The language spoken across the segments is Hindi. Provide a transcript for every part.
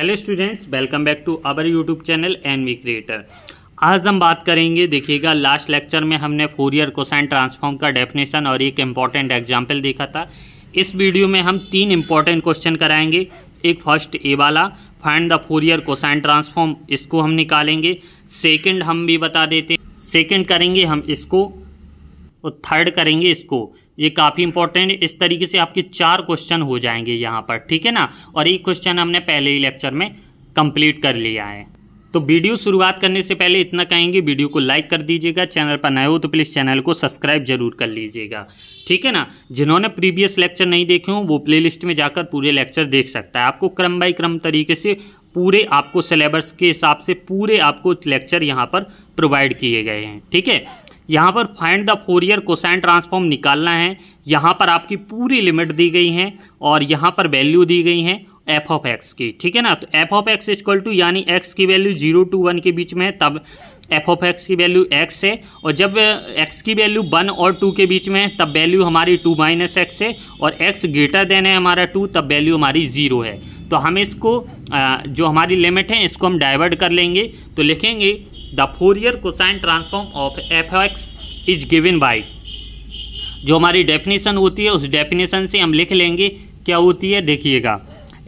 hello students welcome back to our YouTube channel N V creator आज हम बात करेंगे देखिएगा लास्ट लेक्चर में हमने फोरियर कोसाइन ट्रांसफॉर्म का डेफिनेशन और एक इम्पॉर्टेंट एग्जाम्पल देखा था इस वीडियो में हम तीन इम्पॉर्टेंट क्वेश्चन कराएंगे एक फर्स्ट ए वाला find the Fourier cosine transform इसको हम निकालेंगे सेकेंड हम भी बता देते सेकेंड करेंगे हम इसको और थर्ड करेंगे इसको ये काफ़ी इंपॉर्टेंट इस तरीके से आपके चार क्वेश्चन हो जाएंगे यहाँ पर ठीक है ना और एक क्वेश्चन हमने पहले ही लेक्चर में कंप्लीट कर लिया है तो वीडियो शुरुआत करने से पहले इतना कहेंगे वीडियो को लाइक कर दीजिएगा चैनल पर नए हो तो प्लीज़ चैनल को सब्सक्राइब जरूर कर लीजिएगा ठीक है ना जिन्होंने प्रीवियस लेक्चर नहीं देखे हों वो प्लेलिस्ट में जाकर पूरे लेक्चर देख सकता है आपको क्रम बाई क्रम तरीके से पूरे आपको सिलेबस के हिसाब से पूरे आपको लेक्चर यहाँ पर प्रोवाइड किए गए हैं ठीक है यहाँ पर find the Fourier cosine transform निकालना है यहाँ पर आपकी पूरी लिमिट दी गई है और यहाँ पर वैल्यू दी गई है एफ ऑफ एक्स की ठीक है ना तो f of x is equal to यानी एक्स की वैल्यू जीरो टू वन के बीच में है तब एफ ऑफ एक्स की वैल्यू एक्स है और जब एक्स की वैल्यू वन और टू के बीच में है तब वैल्यू हमारी टू माइनस एक्स है और एक्स ग्रेटर देन है हमारा टू तब वैल्यू हमारी जीरो है तो हम इसको जो हमारी लिमिट है इसको हम डाइवर्ट कर लेंगे तो लिखेंगे the Fourier cosine transform of f x is given by जो हमारी डेफिनेशन होती है उस डेफिनेशन से हम लिख लेंगे क्या होती है देखिएगा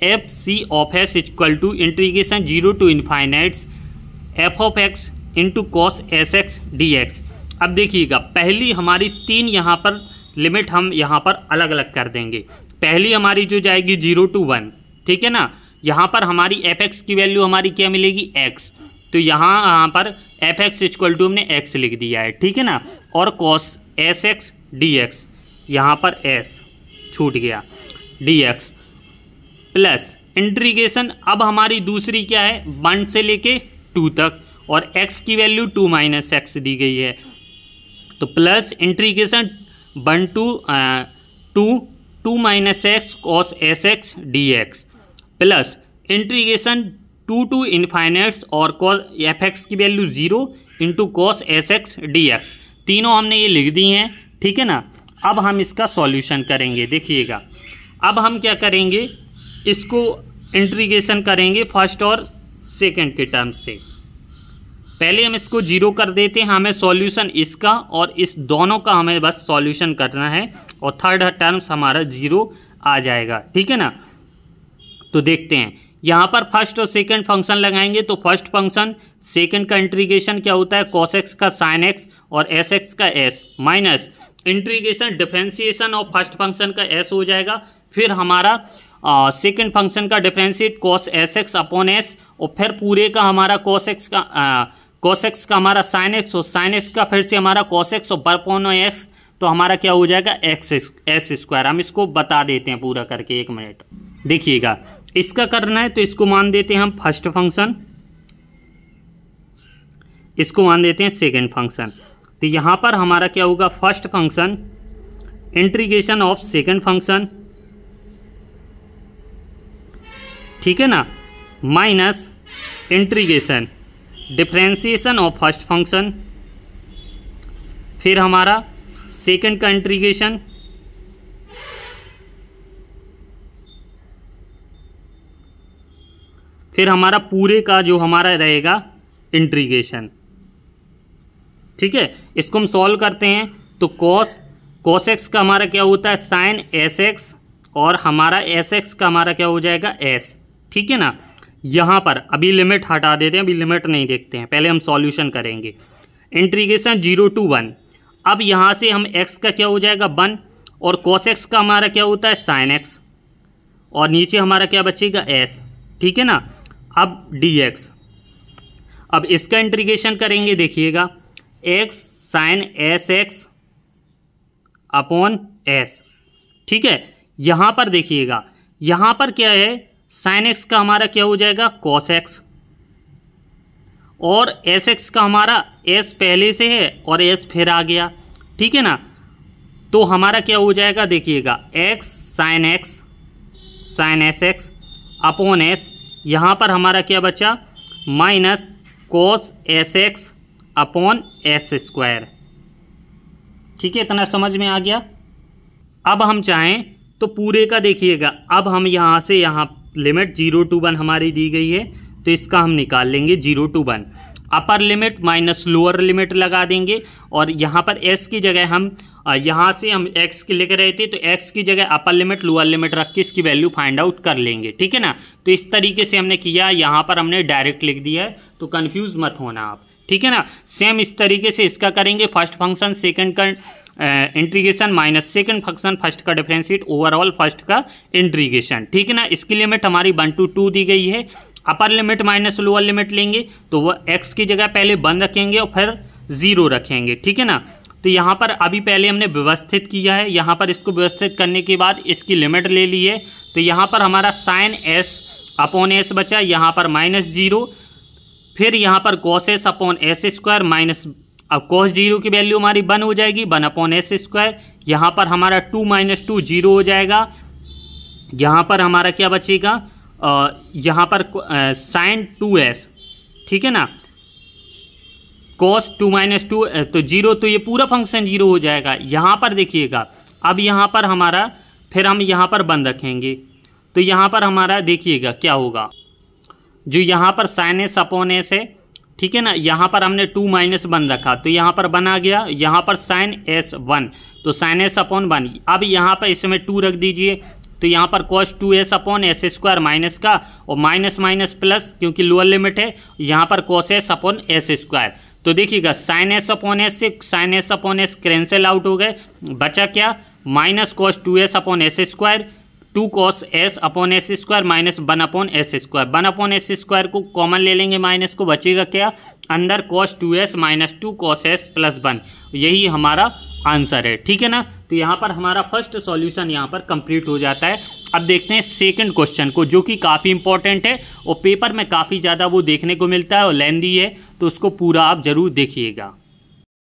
f c of s is equal to integration zero to infinites f of x into cos s x d x अब देखिएगा पहली हमारी तीन यहाँ पर लिमिट हम यहाँ पर अलग अलग कर देंगे पहली हमारी जो जाएगी जीरो टू वन ठीक है ना यहाँ पर हमारी एफ एक्स की वैल्यू हमारी क्या मिलेगी एक्स तो यहाँ यहाँ पर एफ एक्स इक्वल टू हमने एक्स लिख दिया है ठीक है ना और cos s x d x यहाँ पर एस छूट गया डी एक्स प्लस इंट्रीगेशन अब हमारी दूसरी क्या है वन से लेके टू तक और एक्स की वैल्यू टू माइनस एक्स दी गई है तो plus integration one to two to minus x cos s x d x plus integration two to infinites और कॉस एफ एक्स की value zero into cos s x d x तीनों हमने ये लिख दी हैं ठीक है ना अब हम इसका सॉल्यूशन करेंगे देखिएगा अब हम क्या करेंगे इसको इंट्रीगेशन करेंगे फर्स्ट और सेकंड के टर्म्स से पहले हम इसको जीरो कर देते हैं हमें सॉल्यूशन इसका और इस दोनों का हमें बस सॉल्यूशन करना है और थर्ड टर्म्स हमारा जीरो आ जाएगा ठीक है ना तो देखते हैं यहाँ पर फर्स्ट और सेकंड फंक्शन लगाएंगे तो फर्स्ट फंक्शन सेकंड का इंट्रीगेशन क्या होता है कॉस एक्स का साइन एक्स और एस एक्स का s minus integration differentiation of first function का एस हो जाएगा फिर हमारा सेकेंड फंक्शन का differentiate cos s x upon s और फिर पूरे का हमारा कॉस एक्स का कॉस एक्स का हमारा साइन एक्स और साइन एक्स का फिर से हमारा कॉस एक्स और बर्पोन एक्स तो हमारा क्या हो जाएगा एक्स एस स्क्वायर हम इसको बता देते हैं पूरा करके एक मिनट देखिएगा इसका करना है तो इसको मान देते हैं हम फर्स्ट फंक्शन इसको मान देते हैं सेकेंड फंक्शन तो यहां पर हमारा क्या होगा first function integration of second function ठीक है ना minus integration differentiation of first function फिर हमारा सेकेंड का इंट्रीगेशन फिर हमारा पूरे का जो हमारा रहेगा इंट्रीगेशन ठीक है इसको हम सॉल्व करते हैं तो कॉस कॉस एक्स का हमारा क्या होता है साइन एस एक्स और हमारा एस एक्स का हमारा क्या हो जाएगा एस ठीक है ना यहाँ पर अभी लिमिट हटा देते हैं अभी लिमिट नहीं देखते हैं पहले हम सॉल्यूशन करेंगे इंट्रीगेशन जीरो टू वन अब यहाँ से हम एक्स का क्या हो जाएगा वन और कॉस एक्स का हमारा क्या होता है साइन एक्स और नीचे हमारा क्या बचेगा एस ठीक है ना अब डी एक्स अब इसका इंट्रीगेशन करेंगे देखिएगा x sine s x upon s ठीक है यहाँ पर देखिएगा यहाँ पर क्या है साइन एक्स का हमारा क्या हो जाएगा कॉस एक्स और एस एक्स का हमारा एस पहले से है और एस फिर आ गया ठीक है ना तो हमारा क्या हो जाएगा देखिएगा x sine x sine s x upon s यहाँ पर हमारा क्या बचा minus cos s x upon s square ठीक है इतना समझ में आ गया अब हम चाहें तो पूरे का देखिएगा अब हम यहाँ से यहाँ लिमिट जीरो टू वन हमारी दी गई है तो इसका हम निकाल लेंगे zero to one upper limit minus lower limit लगा देंगे और यहाँ पर एस की जगह हम यहाँ से हम एक्स की लिख रहे थे तो एक्स की जगह अपर लिमिट लोअर लिमिट रख के इसकी वैल्यू फाइंड आउट कर लेंगे ठीक है ना तो इस तरीके से हमने किया यहाँ पर हमने डायरेक्ट लिख दिया है तो कन्फ्यूज मत होना आप ठीक है ना सेम इस तरीके से इसका करेंगे फर्स्ट फंक्शन सेकंड का integration minus second function first का डिफ्रेंशिएट ओवरऑल फर्स्ट का इंट्रीगेशन ठीक है ना इसकी लिमिट हमारी वन टू टू दी गई है upper limit minus lower limit लेंगे तो वह एक्स की जगह पहले वन रखेंगे और फिर ज़ीरो रखेंगे ठीक है ना तो यहाँ पर अभी पहले हमने व्यवस्थित किया है यहाँ पर इसको व्यवस्थित करने के बाद इसकी लिमिट ले ली है तो यहाँ पर हमारा साइन एस अपॉन एस बचा यहाँ पर माइनस जीरो फिर यहाँ पर cos s upon s square minus अब कॉस जीरो की वैल्यू हमारी वन हो जाएगी वन अपॉन एस स्क्वायर यहाँ पर हमारा टू माइनस टू जीरो हो जाएगा यहाँ पर हमारा क्या बचेगा यहाँ पर साइन टू एस ठीक है ना कॉस टू माइनस टू तो जीरो तो ये पूरा फंक्शन जीरो हो जाएगा यहाँ पर देखिएगा अब यहाँ पर हमारा फिर हम यहाँ पर बंद रखेंगे तो यहाँ पर हमारा देखिएगा क्या होगा जो यहाँ पर साइन एस अपोन एस है ठीक है ना यहाँ पर हमने टू माइनस वन रखा तो यहाँ पर बना आ गया यहाँ पर साइन एस वन तो साइन एस अपॉन वन अब यहाँ पर इसमें टू रख दीजिए तो यहाँ पर cos two s upon s square minus का और माइनस माइनस प्लस क्योंकि लोअर लिमिट है यहाँ पर cos s upon s square तो देखिएगा साइन एस अपॉन एस से sine s upon s cancel out हो गए बचा क्या minus cos two s upon s square two cos s upon s square minus one upon s square one upon s square को कॉमन ले लेंगे माइनस को बचेगा क्या अंदर cos two s minus two cos s plus one यही हमारा आंसर है ठीक है ना तो यहाँ पर हमारा फर्स्ट सॉल्यूशन यहाँ पर कंप्लीट हो जाता है अब देखते हैं सेकंड क्वेश्चन को जो कि काफ़ी इंपॉर्टेंट है और पेपर में काफ़ी ज़्यादा वो देखने को मिलता है और लेंदी है तो उसको पूरा आप ज़रूर देखिएगा